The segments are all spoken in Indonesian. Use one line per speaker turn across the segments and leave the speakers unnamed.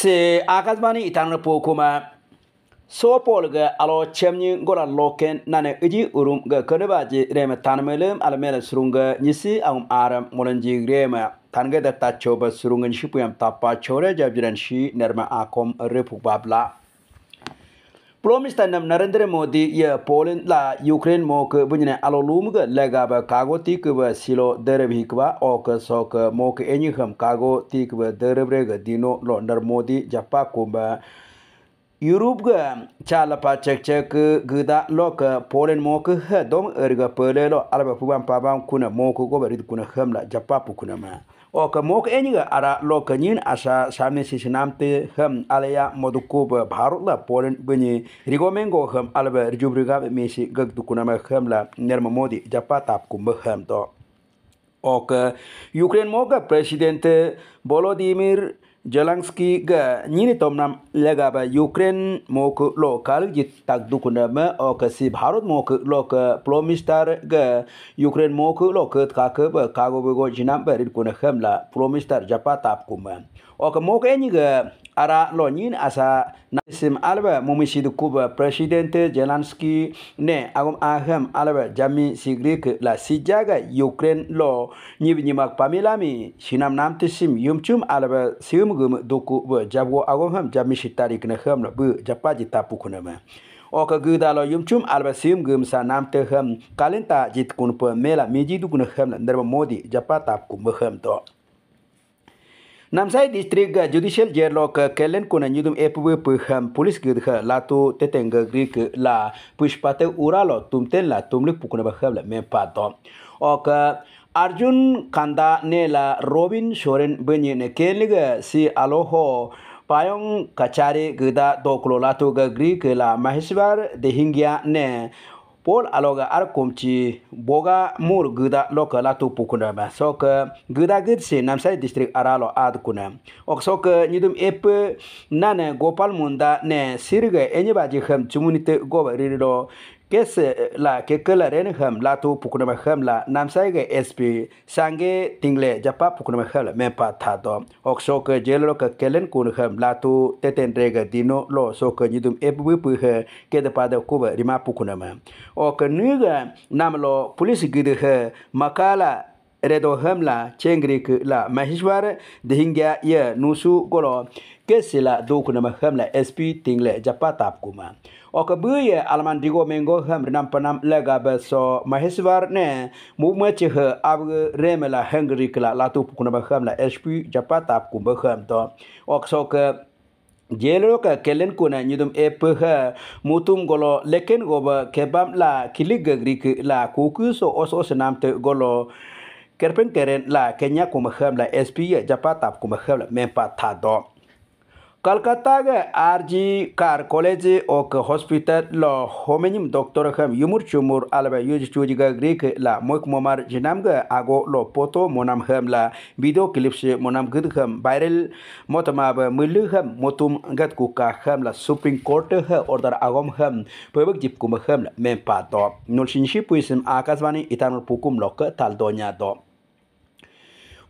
se agazmani itanar pokuma sopol ga alo chemni gora loken nane uji urum ga kaneba ji reme tanmelum alamela surunga nisi am aram molanji grema tanga da ta surunga shipuyam tapa chore jabiran shi nerma akom repu Prime Minister Narendra Modi ya Poland la Ukraine mo ke bunyane alolum ke lega ba kago ti ke ba silo derbi ke ba o ke so ke mo ke enyi kago ba derbre dino lo Narendra Modi japa ko ba Europe ग lo ke Poland गदा लोक pollen mock ह दोम अर्ग पले लो अलबा पुबाम पाबाम कुन मोक गोबरिद कुन हमला जप्पा पुकुन मा o ka mok enga ara lo kanyin si sami sisinamte ham alaya modukub bharut la polen bani rigomengo ham alba rijubriga mesi gag dukunama ham la nerma modi japa tap kumba ham to ok ukraine moga president bolodimir Zelensky ga nyini tomnam lega ba Ukraine mok lokal jit tak dukuna ma ok si Bharat mok lok promistar ga Ukraine mok lok kak ba kago bego jinam ba rid kuna hamla promistar japa tap kuma ok mok enyi ga ara loñin asa nasim alba mumisi mumisid kuba president Zelensky ne agum ahem alba jami sigrik la sijaga Ukraine lo nyib nyimak pamilami sinam nam tisim yumchum alba sim gum doku bu jabo agum ham jami sitarik ne ham bu japa japaji tapukunama oka gudalo yumchum alba sim gum सा नाम ते हम kalenta जित कुन pa मेला मेजी दुगुन हम ndarba मोदी जपा ताप कुम हम तो Namsayi district ga judicial yerlo ke kellen kuna nyudum e pwe pwe kham polis gyrdh xa lato teteng ga gyrig la pwishpateg uralo tumten la tumlik pwkwneba xabla men paddo. Ok, Arjun Kanda ne la Robin Shoren bwenye ne kenli ga si alo ho payong kachari gyrda doklo lato ga la Dehingya ne pol aloga ar kumchi boga mur gida loka la tu pukuna ba sok gida gid se namsai district aralo ad kuna ok sok nidum ep nana gopal munda ne sirga enyi ba ji kham chumuni te kese la ke kala ren ham la tu pukuna ma ham la nam sai ge sp sange tingle japa pukuna ma ham la me pa tha do ok so ke jel lo ke kelen kun ham la tu te ten re ge dino lo so ke ni dum ep bu pu he ke de pa de ku ba rima pukuna ma o ke ni ge nam lo police gi de he makala redo hamla chengri la mahishwar dihingya ye nusu golo kesi la dukuna hamla sp tingle japatap kuma okabuye alman digo mengo ham nam panam lega beso mahishwar ne mumma che ha ab remela hungri la latu kuna hamla sp japatap kuma ham to oksok jeloka kelen kuna nyidum epha mutum golo leken goba kebam la kiligagrik la kuku so os namte golo kerpen keren la kenya kuma kham la sp ya japa tap kuma kham la mempa tha do Calcutta के RG Kar college ओक hospital ल होमेनिम doctor खम युमुर चुमुर अलबे युज चुज ग ग्रीक ला मोक मोमार जिनाम ग आगो लो पोतो मोनाम खम ला वीडियो क्लिप से मोनाम गद खम वायरल मोतमा ब मिलु खम मोतुम गत कु का खम ला सुप्रीम कोर्ट ह ऑर्डर आगम खम पेबक जिप कुम खम मेम पा दो नोल सिंशी पुइसम आकाशवाणी इतानुर पुकुम लोक ताल दोन्या दो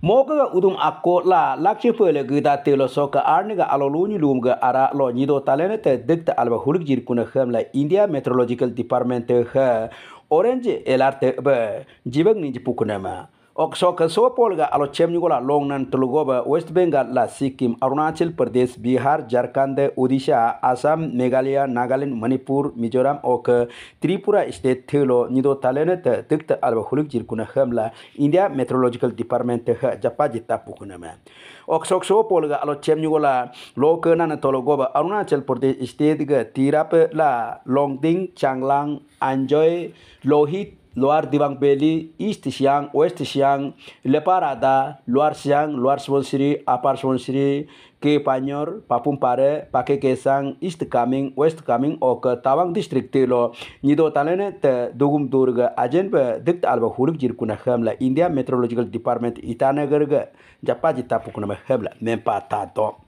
moka ga udum akko la lakshi pele gida telo soka arni ga aloluni lum ga ara lo nido talene te dikta alba hulg jir kuna kham la india meteorological department ha orange elarte ba jibag ninji pukunama ok sopolga kan alo long longnan tulugoba west bengal la sikkim arunachal pradesh bihar jharkhand odisha assam meghalaya nagaland manipur mizoram ok tripura state thelo nido talene te tikt alba hulik jirkuna hamla india meteorological department ha japa jitta pukunama ok sok sopolga alo chemnyugola lokana tologoba arunachal pradesh state ga tirap la longding changlang anjoy lohit luar Diwang Beli, East Siang, West Siang, Leparada, luar Siang, luar Swonsiri, Apar Swonsiri, Ke Panyor, Papum Pare, pakai Kesang, East Coming, West Coming, Ok, Tawang District Telo, Nido Talene, Te Dugum Durga, Ajen Be, Dikt Alba Huruk Jirkuna Hemla, India Meteorological Department, japa Japajita Pukuna Hemla, Mempa Tato.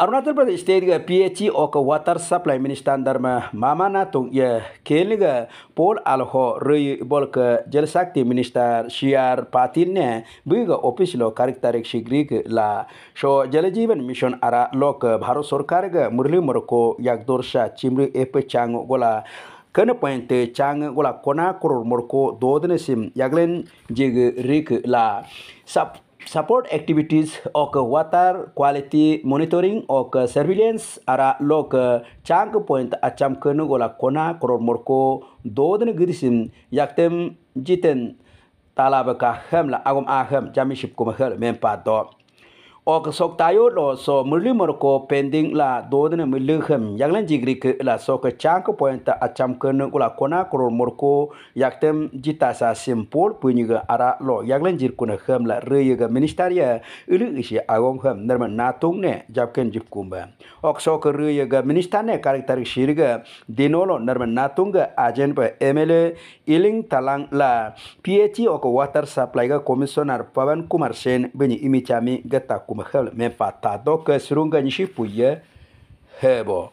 Arunachal Pradesh state ग P H E ओक water supply मिनिस्टान धर्म मामाना तुंग ये खेल ग पोल आलहो रुई बोल क जल शक्ति मिनिस्टर शियार पातिन ने बुग ऑफिस लो कारिक तारिक शिग्रिक ला शो जल जीवन मिशन आरा लोक भारत सरकार ग मुरली मरको यागदोरसा चिमरी एप चांग गोला kene puente chang gola kona koror morko dodne sim yaglen jig rik la sap Support activities ok water quality monitoring ok surveillance ara lok chang point acham kenu gola kona koror morko dodn grisim yaktem jiten talaba ka hamla agom aham jamiship kuma hel pa do ok sok tayo lo so muli morko pending la dodne murli kham yaglan jigri ke la so ke chank point a kula kona kuro morko yaktem jita sa simpol punyi ga ara lo yaglan jir kuna hem la re ga ya. ulu isi agong kham nerma natung ne japken jip kumba ok so ke re ne karakter shirga dinolo nerma natung ga ajen pa emele iling talang la phi ok water supply ga komisionar pavan kumar sen beni imichami gata cu mă hel, me fata do hebo.